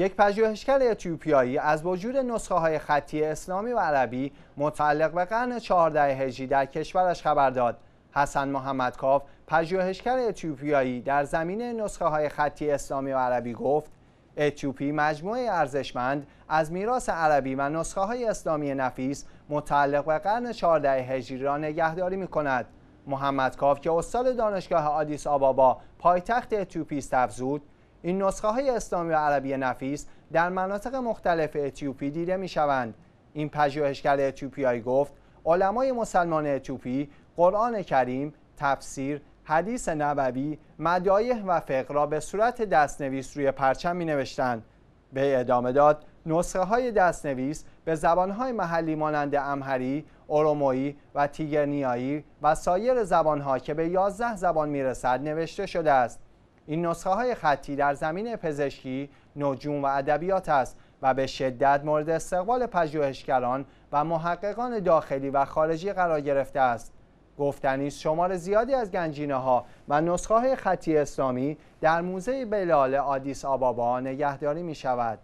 یک پژوهشگر اتیوپیایی از وجود نسخه های خطی اسلامی و عربی متعلق به قرن 14 هجری در کشورش خبر داد. حسن محمد کاف پژوهشگر اتیوپیایی در زمینه نسخه های خطی اسلامی و عربی گفت اتیوپی مجموعه ارزشمند از میراث عربی و نسخه های اسلامی نفیس متعلق به قرن 14 هجری را نگهداری می کند. محمد کاف که استاد دانشگاه آدیس آبابا پایتخت اتیوپی است افزود این نسخه های اسلامی و عربی نفیس در مناطق مختلف اتیوپی دیده می شوند. این پژوهشگر اتیوپیایی گفت علمای مسلمان اتیوپی قرآن کریم، تفسیر، حدیث نبوی، مدایح و فقه را به صورت دستنویس روی پرچم می نوشتند. به ادامه داد نسخه های دستنویس به زبان های محلی مانند امهری، ارومویی و تیگرنیایی و سایر زبان ها که به 11 زبان میرسد نوشته شده است. این نسخه های خطی در زمین پزشکی، نجوم و ادبیات است و به شدت مورد استقبال پژوهشگران و محققان داخلی و خارجی قرار گرفته است. گفتنی شمار زیادی از گنجینه ها و نسخه های خطی اسلامی در موزه بلال آدیس آبابا نگهداری می شود.